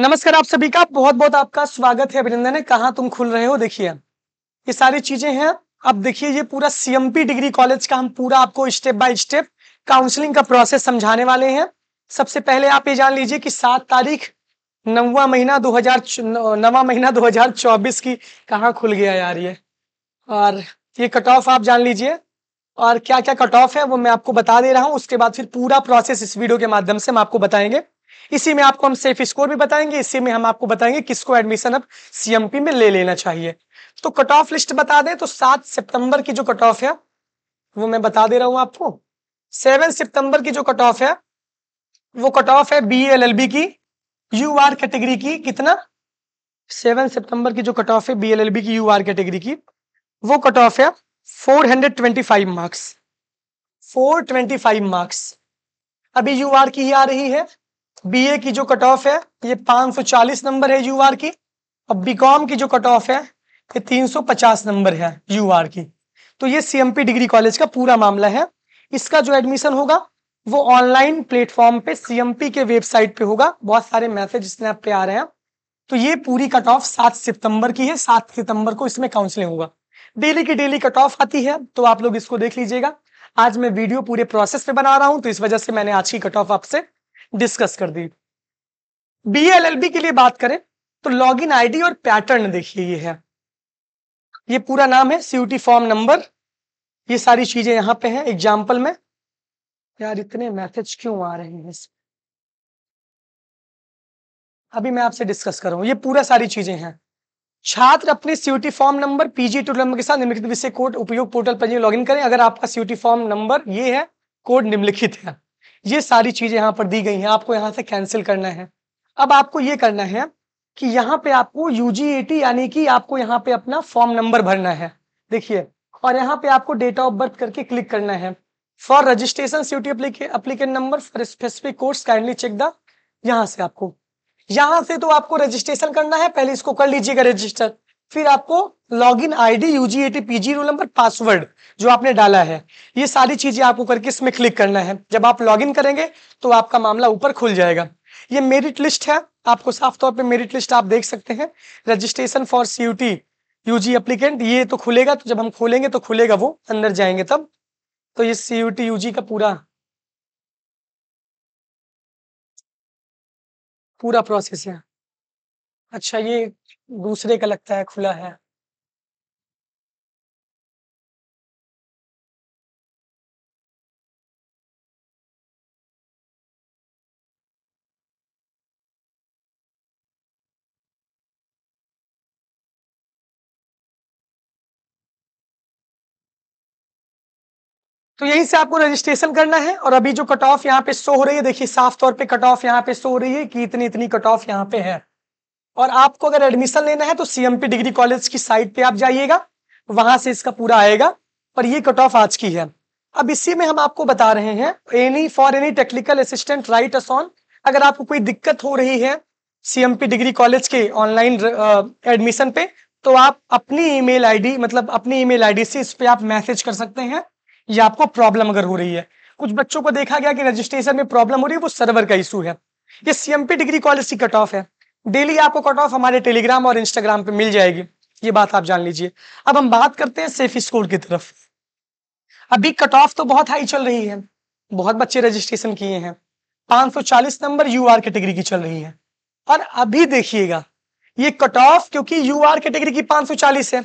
नमस्कार आप सभी का बहुत बहुत आपका स्वागत है अभिनंदन है कहा तुम खुल रहे हो देखिए ये सारी चीजें हैं अब देखिए ये पूरा सीएमपी डिग्री कॉलेज का हम पूरा आपको स्टेप बाय स्टेप काउंसलिंग का प्रोसेस समझाने वाले हैं सबसे पहले आप ये जान लीजिए कि सात तारीख नवा महीना दो हजार नवा महीना चौबीस की कहाँ खुल गया यार ये और ये कट ऑफ आप जान लीजिए और क्या क्या कट ऑफ है वो मैं आपको बता दे रहा हूँ उसके बाद फिर पूरा प्रोसेस इस वीडियो के माध्यम से हम आपको बताएंगे इसी में आपको हम सेफ स्कोर भी बताएंगे इसी में हम आपको बताएंगे किसको एडमिशन अब सीएमपी में ले लेना चाहिए तो कट ऑफ लिस्ट बता दें तो सात सितंबर की जो कट ऑफ है वो मैं बता दे रहा हूं आपको सेवन सितंबर की जो कट ऑफ है वो कट ऑफ है बी एल एल बी की यू आर कैटेगरी की कितना सेवन सितंबर की जो कट ऑफ है बी एल एल बी की यू आर कैटेगरी की वो कट ऑफ है four hundred twenty five marks four twenty five marks अभी यू आर की ही आ रही है बीए की जो कट ऑफ है ये 540 नंबर है यूआर की और बीकॉम की जो कट ऑफ है ये 350 नंबर है यूआर की तो ये सीएमपी डिग्री कॉलेज का पूरा मामला है इसका जो एडमिशन होगा वो ऑनलाइन प्लेटफॉर्म पे सीएमपी के वेबसाइट पे होगा बहुत सारे मैसेज स्नैप पे आ रहे हैं तो ये पूरी कट ऑफ सात सितंबर की है सात सितंबर को इसमें काउंसलिंग होगा डेली की डेली कट ऑफ आती है तो आप लोग इसको देख लीजिएगा आज मैं वीडियो पूरे प्रोसेस पे बना रहा हूं तो इस वजह से मैंने आज की कट ऑफ आपसे डिस्कस कर दी बी के लिए बात करें तो लॉग इन और पैटर्न देखिए ये है ये पूरा नाम है सीयूटी फॉर्म नंबर ये सारी चीजें यहां पे हैं एग्जाम्पल में यार इतने मैसेज क्यों आ रहे हैं अभी मैं आपसे डिस्कस कर रहा ये पूरा सारी चीजें हैं छात्र अपने सीयूटी फॉर्म नंबर पीजी टूट नंबर के साथ निम्नलिखित विषय कोड उपयोग पोर्टल पर लॉगिन करें अगर आपका सीयूटी फॉर्म नंबर ये है कोड निम्नलिखित है ये सारी चीजें यहाँ पर दी गई हैं आपको यहाँ से कैंसिल करना है अब आपको ये करना है कि यहाँ पे आपको यू यानी कि आपको यहाँ पे अपना फॉर्म नंबर भरना है देखिए और यहाँ पे आपको डेट ऑफ बर्थ करके क्लिक करना है for registration CUET applicant number for specific course kindly check the यहाँ से आपको यहाँ से तो आपको रजिस्ट्रेशन करना है पहले इसको कर लीजिएगा रजिस्टर फिर आपको log in I D at PG roll number password जो आपने डाला है ये सारी चीजें आपको करके इसमें क्लिक करना है जब आप लॉग इन करेंगे तो आपका मामला ऊपर खुल जाएगा ये मेरिट लिस्ट है आपको साफ तौर पे मेरिट लिस्ट आप देख सकते हैं registration for CUET UG applicant ये तो खुलेगा तो जब हम खोलेंगे तो खुलेगा वो अंदर जाएंगे तब तो ये सीयूटी यूजी का पूरा पूरा प्रोसेस है अच्छा ये दूसरे का लगता है खुला है तो यहीं से आपको रजिस्ट्रेशन करना है और अभी जो कट ऑफ यहाँ पे शो हो रही है देखिए साफ तौर पे कट ऑफ यहाँ पे शो हो रही है कि इतनी इतनी कट ऑफ यहाँ पे है और आपको अगर एडमिशन लेना है तो सीएमपी डिग्री कॉलेज की साइट पे आप जाइएगा वहां से इसका पूरा आएगा पर ये कट ऑफ आज की है अब इसी में हम आपको बता रहे हैं any for any technical assistant write us on अगर आपको कोई दिक्कत हो रही है सीएमपी डिग्री कॉलेज के ऑनलाइन एडमिशन पे तो आप अपनी ईमेल आईडी मतलब अपनी ईमेल आईडी से इस पे आप मैसेज कर सकते हैं या आपको प्रॉब्लम अगर हो रही है कुछ बच्चों को देखा गया कि रजिस्ट्रेशन में प्रॉब्लम हो रही है वो सर्वर का इशू है ये सीएमपी डिग्री कॉलेज की कट ऑफ है डेली आपको कट ऑफ हमारे टेलीग्राम और इंस्टाग्राम पे मिल जाएगी ये बात आप जान लीजिए अब हम बात करते हैं सेफ स्कोर की तरफ अभी कट ऑफ तो बहुत हाई चल रही है बहुत बच्चे रजिस्ट्रेशन किए हैं 540 नंबर यू आर कैटेगरी की चल रही है और अभी देखिएगा ये कट ऑफ क्योंकि यू आर कैटेगरी की 540 है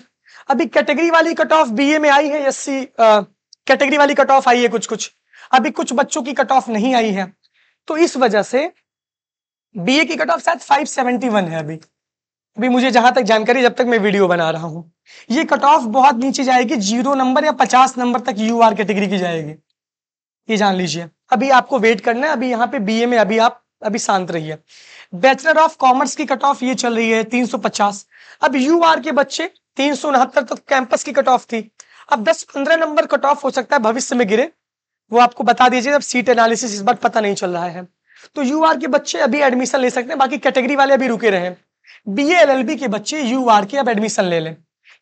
अभी कैटेगरी वाली कट ऑफ बी में आई है एस सी कैटेगरी वाली कट ऑफ आई है कुछ कुछ अभी कुछ बच्चों की कट ऑफ नहीं आई है तो इस वजह से बीए की कट ऑफ शायद 571 है अभी अभी मुझे जहां तक जानकारी जब तक मैं वीडियो बना रहा हूं ये कट ऑफ बहुत नीचे जाएगी जीरो नंबर या पचास नंबर तक यू आर कैटेगरी की जाएगी ये जान लीजिए अभी आपको वेट करना है अभी यहाँ पे ए में अभी आप अभी शांत रहिए बैचलर ऑफ कॉमर्स की कट ऑफ ये चल रही है पचास अब यू आर के बच्चे तीन सौ उनहत्तर तक कैंपस की कट ऑफ थी अब 10-15 नंबर कट ऑफ हो सकता है भविष्य में गिरे वो आपको बता दीजिए अब सीट एनालिसिस इस बार पता नहीं चल रहा है तो यू के बच्चे अभी एडमिशन ले सकते हैं बाकी कैटेगरी वाले अभी रुके रहे बी एल के बच्चे यू के अब एडमिशन ले लें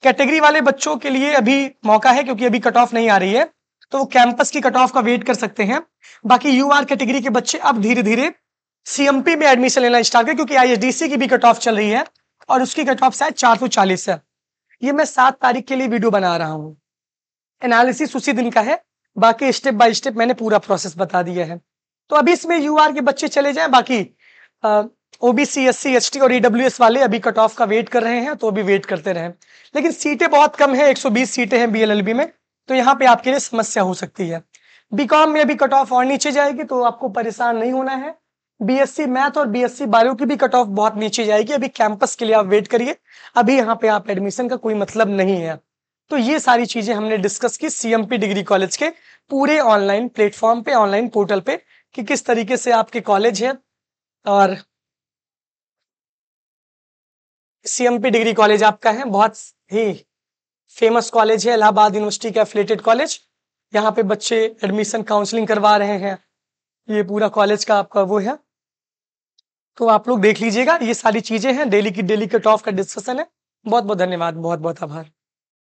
कैटेगरी वाले बच्चों के लिए अभी मौका है क्योंकि अभी कट ऑफ नहीं आ रही है तो वो कैंपस की कट ऑफ का वेट कर सकते हैं बाकी यू कैटेगरी के बच्चे अब धीरे धीरे सीएमपी में एडमिशन लेना स्टार्ट करें क्योंकि आईएसडीसी की भी कट ऑफ चल रही है और उसकी कट ऑफ शायद चार सौ चालीस है ये मैं सात तारीख के लिए वीडियो बना रहा हूँ एनालिसिस उसी दिन का है बाकी स्टेप बाय स्टेप मैंने पूरा प्रोसेस बता दिया है तो अभी इसमें यू के बच्चे चले जाएं बाकी OBC S C S T और ईडब्ल्यू e वाले अभी कट ऑफ का वेट कर रहे हैं तो अभी वेट करते रहें लेकिन सीटें बहुत कम है 120 सीटें हैं बीएलएलबी में तो यहाँ पे आपके लिए समस्या हो सकती है बीकॉम में अभी कट ऑफ और नीचे जाएगी तो आपको परेशान नहीं होना है बीएससी मैथ और बीएससी बायो की भी कट ऑफ बहुत नीचे जाएगी अभी कैंपस के लिए आप वेट करिए अभी यहाँ पे आप एडमिशन का कोई मतलब नहीं है तो ये सारी चीजें हमने डिस्कस की सीएमपी डिग्री कॉलेज के पूरे ऑनलाइन प्लेटफॉर्म पे ऑनलाइन पोर्टल पे कि किस तरीके से आपके कॉलेज है और सीएमपी डिग्री कॉलेज आपका है बहुत ही फेमस कॉलेज है इलाहाबाद यूनिवर्सिटी का एफिलेटेड कॉलेज यहाँ पे बच्चे एडमिशन काउंसलिंग करवा रहे हैं ये पूरा कॉलेज का आपका वो है तो आप लोग देख लीजिएगा ये सारी चीजें हैं डेली की डेली कट ऑफ का डिस्कशन है बहुत बहुत धन्यवाद बहुत बहुत आभार